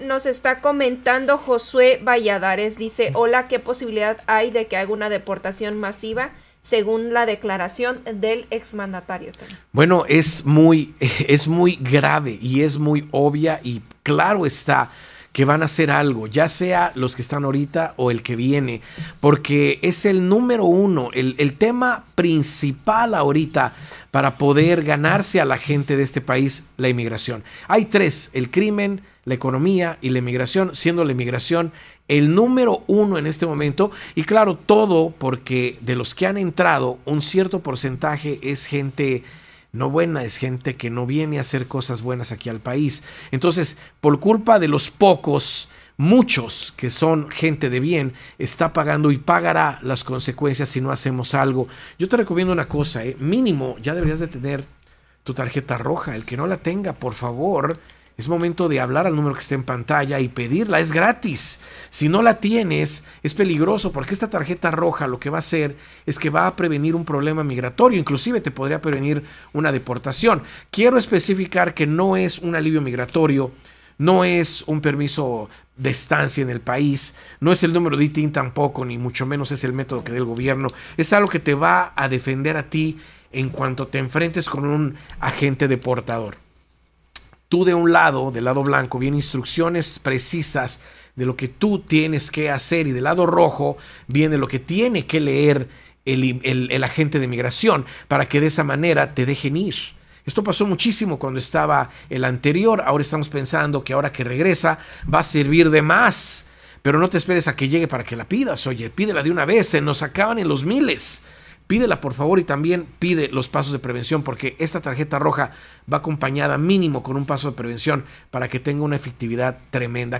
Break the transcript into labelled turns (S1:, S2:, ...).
S1: nos está comentando Josué Valladares. Dice, hola, ¿qué posibilidad hay de que haga una deportación masiva? según la declaración del exmandatario. Bueno, es muy, es muy grave y es muy obvia y claro está que van a hacer algo, ya sea los que están ahorita o el que viene, porque es el número uno, el, el tema principal ahorita para poder ganarse a la gente de este país, la inmigración. Hay tres, el crimen, la economía y la inmigración siendo la inmigración el número uno en este momento. Y claro, todo porque de los que han entrado, un cierto porcentaje es gente no buena, es gente que no viene a hacer cosas buenas aquí al país. Entonces, por culpa de los pocos, muchos que son gente de bien, está pagando y pagará las consecuencias si no hacemos algo. Yo te recomiendo una cosa, eh, mínimo, ya deberías de tener tu tarjeta roja. El que no la tenga, por favor, es momento de hablar al número que está en pantalla y pedirla. Es gratis. Si no la tienes, es peligroso porque esta tarjeta roja lo que va a hacer es que va a prevenir un problema migratorio. Inclusive te podría prevenir una deportación. Quiero especificar que no es un alivio migratorio. No es un permiso de estancia en el país, no es el número de ITIN tampoco, ni mucho menos es el método que dé el gobierno. Es algo que te va a defender a ti en cuanto te enfrentes con un agente deportador tú de un lado, del lado blanco, vienen instrucciones precisas de lo que tú tienes que hacer y del lado rojo viene lo que tiene que leer el, agente de migración para que de esa manera te dejen ir. Esto pasó muchísimo cuando estaba el anterior, ahora estamos pensando que ahora que regresa va a servir de más, pero no te esperes a que llegue para que la pidas, oye, pídela de una vez, se nos acaban en los miles pídela por favor y también pide los pasos de prevención porque esta tarjeta roja va acompañada mínimo con un paso de prevención para que tenga una efectividad tremenda.